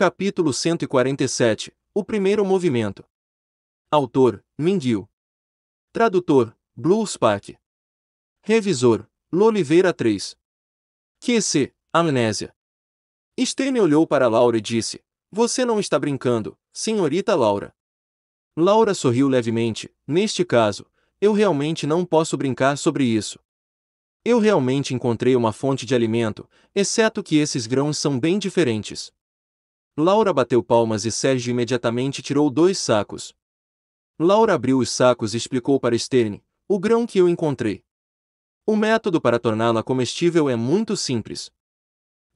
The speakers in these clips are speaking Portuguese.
Capítulo 147 O primeiro movimento. Autor: Mindil. Tradutor: Blues Park. Revisor: Loliveira 3. QC: Amnésia. Stene olhou para Laura e disse: Você não está brincando, senhorita Laura. Laura sorriu levemente. Neste caso, eu realmente não posso brincar sobre isso. Eu realmente encontrei uma fonte de alimento, exceto que esses grãos são bem diferentes. Laura bateu palmas e Sérgio imediatamente tirou dois sacos. Laura abriu os sacos e explicou para Stern, o grão que eu encontrei. O método para torná-la comestível é muito simples.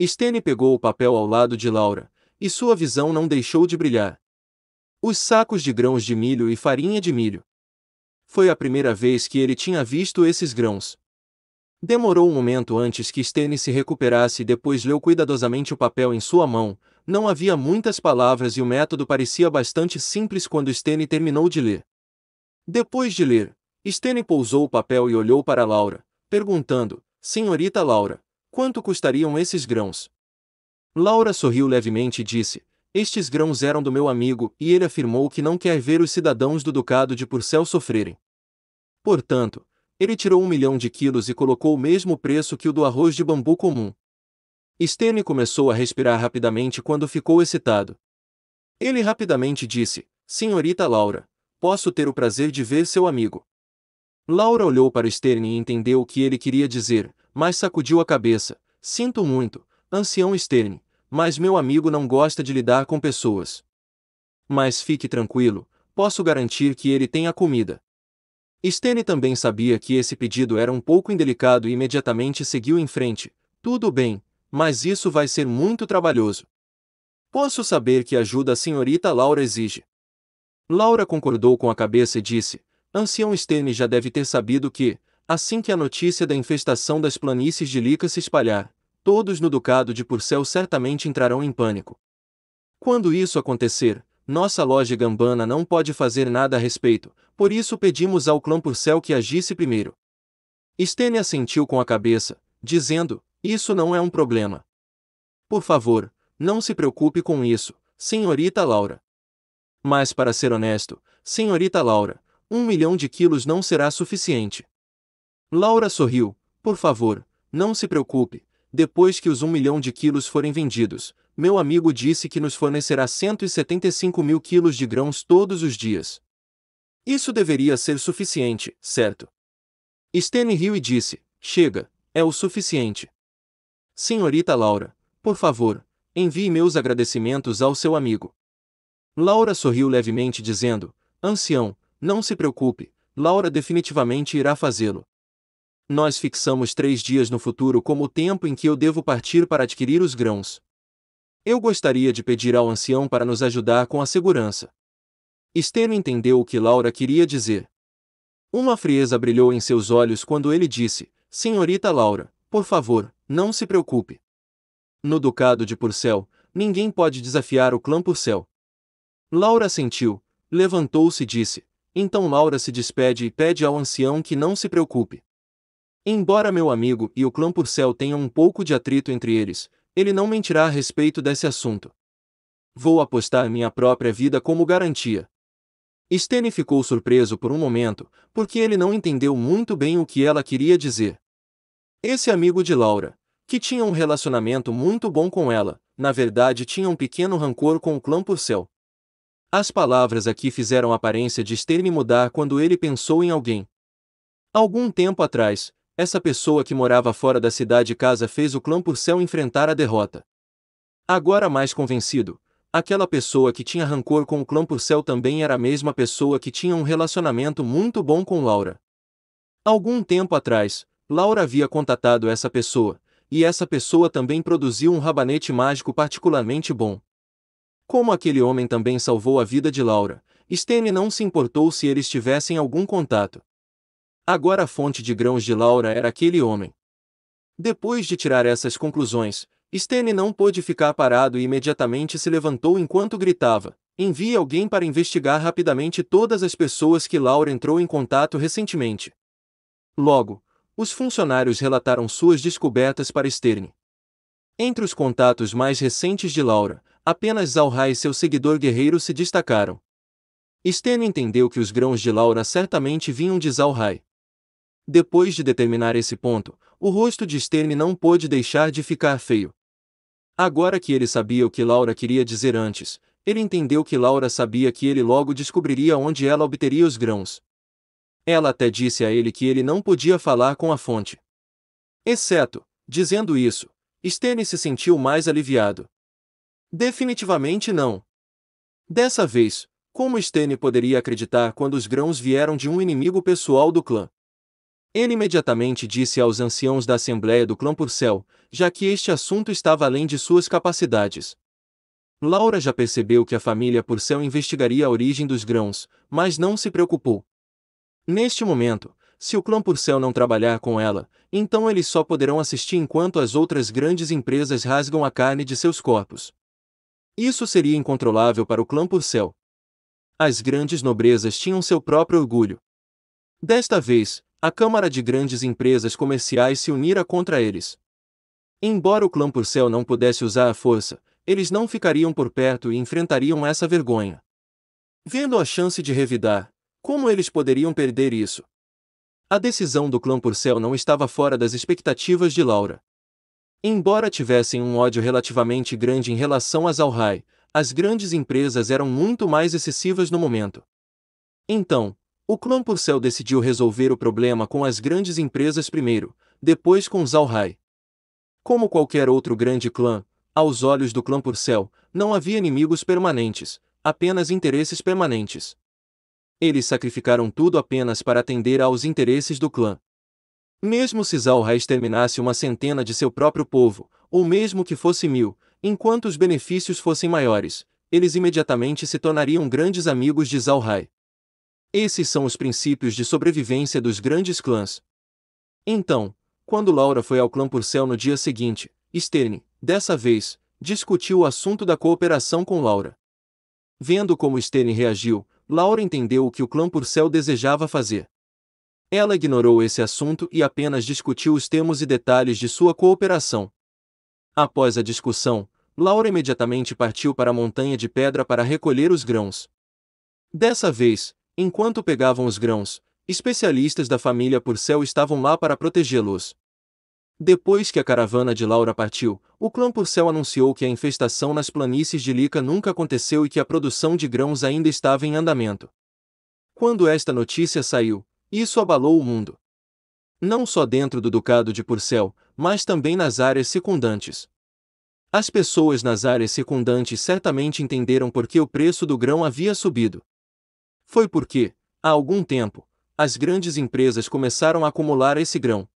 Stene pegou o papel ao lado de Laura, e sua visão não deixou de brilhar. Os sacos de grãos de milho e farinha de milho. Foi a primeira vez que ele tinha visto esses grãos. Demorou um momento antes que Stene se recuperasse e depois leu cuidadosamente o papel em sua mão, não havia muitas palavras e o método parecia bastante simples quando Stene terminou de ler. Depois de ler, Stene pousou o papel e olhou para Laura, perguntando: Senhorita Laura, quanto custariam esses grãos? Laura sorriu levemente e disse: Estes grãos eram do meu amigo e ele afirmou que não quer ver os cidadãos do Ducado de Purcell sofrerem. Portanto, ele tirou um milhão de quilos e colocou o mesmo preço que o do arroz de bambu comum. Stene começou a respirar rapidamente quando ficou excitado. Ele rapidamente disse: Senhorita Laura, posso ter o prazer de ver seu amigo. Laura olhou para Sterne e entendeu o que ele queria dizer, mas sacudiu a cabeça. Sinto muito, ancião Sterne, mas meu amigo não gosta de lidar com pessoas. Mas fique tranquilo, posso garantir que ele tem a comida. Stene também sabia que esse pedido era um pouco indelicado e imediatamente seguiu em frente. Tudo bem, mas isso vai ser muito trabalhoso. Posso saber que ajuda a senhorita Laura exige. Laura concordou com a cabeça e disse: Ancião Stene já deve ter sabido que, assim que a notícia da infestação das planícies de Lica se espalhar, todos no Ducado de Purcell certamente entrarão em pânico. Quando isso acontecer, nossa loja gambana não pode fazer nada a respeito, por isso pedimos ao clã Purcell que agisse primeiro. Stene assentiu com a cabeça, dizendo: isso não é um problema. Por favor, não se preocupe com isso, senhorita Laura. Mas para ser honesto, senhorita Laura, um milhão de quilos não será suficiente. Laura sorriu. Por favor, não se preocupe. Depois que os um milhão de quilos forem vendidos, meu amigo disse que nos fornecerá 175 mil quilos de grãos todos os dias. Isso deveria ser suficiente, certo? Stene riu e disse: Chega, é o suficiente. Senhorita Laura, por favor, envie meus agradecimentos ao seu amigo. Laura sorriu levemente, dizendo: Ancião, não se preocupe, Laura definitivamente irá fazê-lo. Nós fixamos três dias no futuro como o tempo em que eu devo partir para adquirir os grãos. Eu gostaria de pedir ao ancião para nos ajudar com a segurança. Estênio entendeu o que Laura queria dizer. Uma frieza brilhou em seus olhos quando ele disse: Senhorita Laura, por favor, não se preocupe. No ducado de Purcell, ninguém pode desafiar o clã Purcell. Laura sentiu, levantou-se e disse: Então Laura se despede e pede ao ancião que não se preocupe. Embora meu amigo e o clã Purcell tenham um pouco de atrito entre eles, ele não mentirá a respeito desse assunto. Vou apostar minha própria vida como garantia. Stene ficou surpreso por um momento, porque ele não entendeu muito bem o que ela queria dizer. Esse amigo de Laura, que tinha um relacionamento muito bom com ela, na verdade tinha um pequeno rancor com o clã Purcell. As palavras aqui fizeram aparência de Sterne mudar quando ele pensou em alguém. Algum tempo atrás, essa pessoa que morava fora da cidade casa fez o clã Purcell enfrentar a derrota. Agora mais convencido, aquela pessoa que tinha rancor com o clã Purcell também era a mesma pessoa que tinha um relacionamento muito bom com Laura. Algum tempo atrás, Laura havia contatado essa pessoa, e essa pessoa também produziu um rabanete mágico particularmente bom. Como aquele homem também salvou a vida de Laura, Stene não se importou se eles tivessem algum contato. Agora a fonte de grãos de Laura era aquele homem. Depois de tirar essas conclusões, Stene não pôde ficar parado e imediatamente se levantou enquanto gritava: Envie alguém para investigar rapidamente todas as pessoas que Laura entrou em contato recentemente. Logo, os funcionários relataram suas descobertas para Stern. Entre os contatos mais recentes de Laura, apenas Zalha e seu seguidor guerreiro se destacaram. Stern entendeu que os grãos de Laura certamente vinham de Zalhai. Depois de determinar esse ponto, o rosto de Stern não pôde deixar de ficar feio. Agora que ele sabia o que Laura queria dizer antes, ele entendeu que Laura sabia que ele logo descobriria onde ela obteria os grãos. Ela até disse a ele que ele não podia falar com a fonte. Exceto, dizendo isso, Stene se sentiu mais aliviado. Definitivamente não. Dessa vez, como Stene poderia acreditar quando os grãos vieram de um inimigo pessoal do clã? Ele imediatamente disse aos anciãos da Assembleia do Clã Purcell, já que este assunto estava além de suas capacidades. Laura já percebeu que a família Purcell investigaria a origem dos grãos, mas não se preocupou. Neste momento, se o clã Purcell não trabalhar com ela, então eles só poderão assistir enquanto as outras grandes empresas rasgam a carne de seus corpos. Isso seria incontrolável para o clã Purcell. As grandes nobrezas tinham seu próprio orgulho. Desta vez, a Câmara de Grandes Empresas Comerciais se unira contra eles. Embora o clã Purcell não pudesse usar a força, eles não ficariam por perto e enfrentariam essa vergonha. Vendo a chance de revidar, como eles poderiam perder isso? A decisão do clã Purcell não estava fora das expectativas de Laura. Embora tivessem um ódio relativamente grande em relação às Alhai, as grandes empresas eram muito mais excessivas no momento. Então, o clã Purcell decidiu resolver o problema com as grandes empresas primeiro, depois com os Alhai. Como qualquer outro grande clã, aos olhos do clã Purcell, não havia inimigos permanentes, apenas interesses permanentes eles sacrificaram tudo apenas para atender aos interesses do clã. Mesmo se Zalra exterminasse uma centena de seu próprio povo, ou mesmo que fosse mil, enquanto os benefícios fossem maiores, eles imediatamente se tornariam grandes amigos de Zalhai. Esses são os princípios de sobrevivência dos grandes clãs. Então, quando Laura foi ao clã Purcell no dia seguinte, Stern, dessa vez, discutiu o assunto da cooperação com Laura. Vendo como Steren reagiu, Laura entendeu o que o clã Purcell desejava fazer. Ela ignorou esse assunto e apenas discutiu os termos e detalhes de sua cooperação. Após a discussão, Laura imediatamente partiu para a montanha de pedra para recolher os grãos. Dessa vez, enquanto pegavam os grãos, especialistas da família Purcell estavam lá para protegê-los. Depois que a caravana de Laura partiu, o clã Purcell anunciou que a infestação nas planícies de Lica nunca aconteceu e que a produção de grãos ainda estava em andamento. Quando esta notícia saiu, isso abalou o mundo. Não só dentro do Ducado de Purcell, mas também nas áreas circundantes. As pessoas nas áreas circundantes certamente entenderam por que o preço do grão havia subido. Foi porque, há algum tempo, as grandes empresas começaram a acumular esse grão,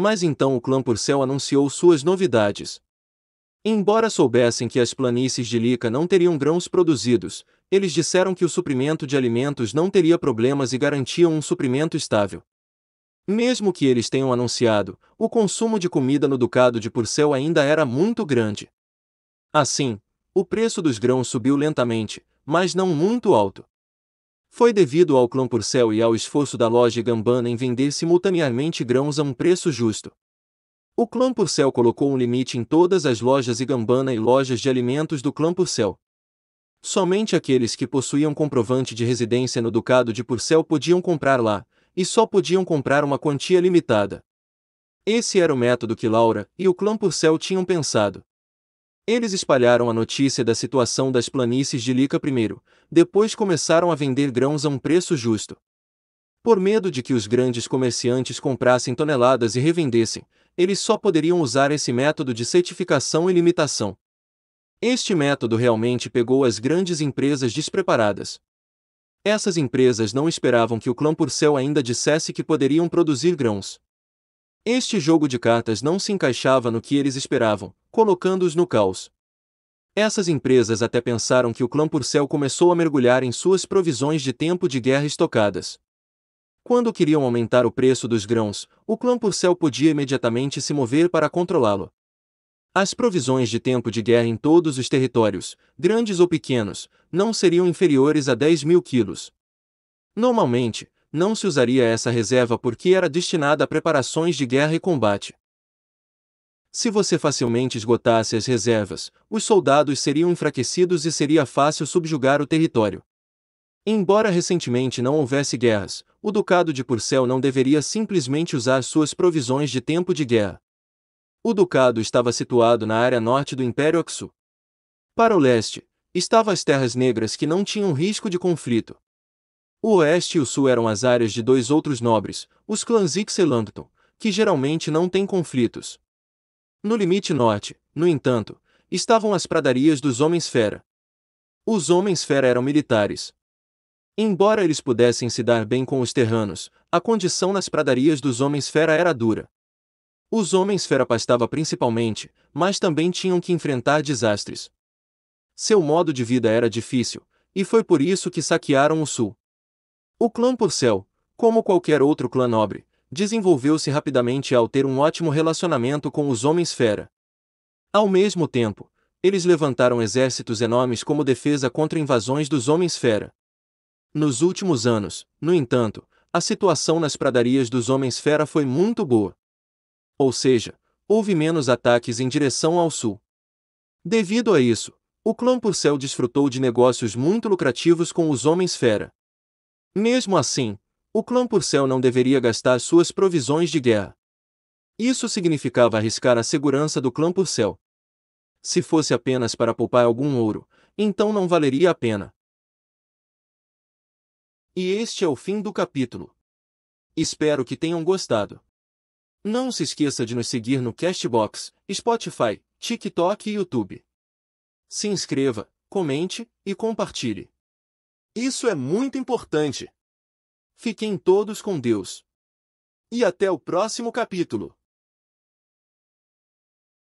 mas então o clã Purcell anunciou suas novidades. Embora soubessem que as planícies de Lica não teriam grãos produzidos, eles disseram que o suprimento de alimentos não teria problemas e garantiam um suprimento estável. Mesmo que eles tenham anunciado, o consumo de comida no Ducado de Purcell ainda era muito grande. Assim, o preço dos grãos subiu lentamente, mas não muito alto. Foi devido ao clã Purcell e ao esforço da loja Gambana em vender simultaneamente grãos a um preço justo. O clã Purcell colocou um limite em todas as lojas Gambana e lojas de alimentos do clã Purcell. Somente aqueles que possuíam comprovante de residência no Ducado de Purcell podiam comprar lá, e só podiam comprar uma quantia limitada. Esse era o método que Laura e o clã Purcell tinham pensado. Eles espalharam a notícia da situação das planícies de Lica primeiro, depois começaram a vender grãos a um preço justo. Por medo de que os grandes comerciantes comprassem toneladas e revendessem, eles só poderiam usar esse método de certificação e limitação. Este método realmente pegou as grandes empresas despreparadas. Essas empresas não esperavam que o clã Purcell ainda dissesse que poderiam produzir grãos. Este jogo de cartas não se encaixava no que eles esperavam, colocando-os no caos. Essas empresas até pensaram que o clã Purcell começou a mergulhar em suas provisões de tempo de guerra estocadas. Quando queriam aumentar o preço dos grãos, o clã Purcell podia imediatamente se mover para controlá-lo. As provisões de tempo de guerra em todos os territórios, grandes ou pequenos, não seriam inferiores a 10 mil quilos. Normalmente, não se usaria essa reserva porque era destinada a preparações de guerra e combate. Se você facilmente esgotasse as reservas, os soldados seriam enfraquecidos e seria fácil subjugar o território. Embora recentemente não houvesse guerras, o Ducado de Purcell não deveria simplesmente usar suas provisões de tempo de guerra. O Ducado estava situado na área norte do Império Axu. Para o leste, estavam as Terras Negras que não tinham risco de conflito. O oeste e o sul eram as áreas de dois outros nobres, os clãs Ixelandton, que geralmente não têm conflitos. No limite norte, no entanto, estavam as pradarias dos Homens-Fera. Os Homens-Fera eram militares. Embora eles pudessem se dar bem com os terranos, a condição nas pradarias dos Homens-Fera era dura. Os Homens-Fera pastava principalmente, mas também tinham que enfrentar desastres. Seu modo de vida era difícil, e foi por isso que saquearam o Sul. O clã Porcel, como qualquer outro clã nobre, desenvolveu-se rapidamente ao ter um ótimo relacionamento com os homens fera. Ao mesmo tempo, eles levantaram exércitos enormes como defesa contra invasões dos homens fera. Nos últimos anos, no entanto, a situação nas pradarias dos homens fera foi muito boa. Ou seja, houve menos ataques em direção ao sul. Devido a isso, o clã Purcell desfrutou de negócios muito lucrativos com os homens fera. Mesmo assim, o clã Purcell não deveria gastar suas provisões de guerra. Isso significava arriscar a segurança do clã Purcell. Se fosse apenas para poupar algum ouro, então não valeria a pena. E este é o fim do capítulo. Espero que tenham gostado. Não se esqueça de nos seguir no Castbox, Spotify, TikTok e YouTube. Se inscreva, comente e compartilhe. Isso é muito importante. Fiquem todos com Deus. E até o próximo capítulo.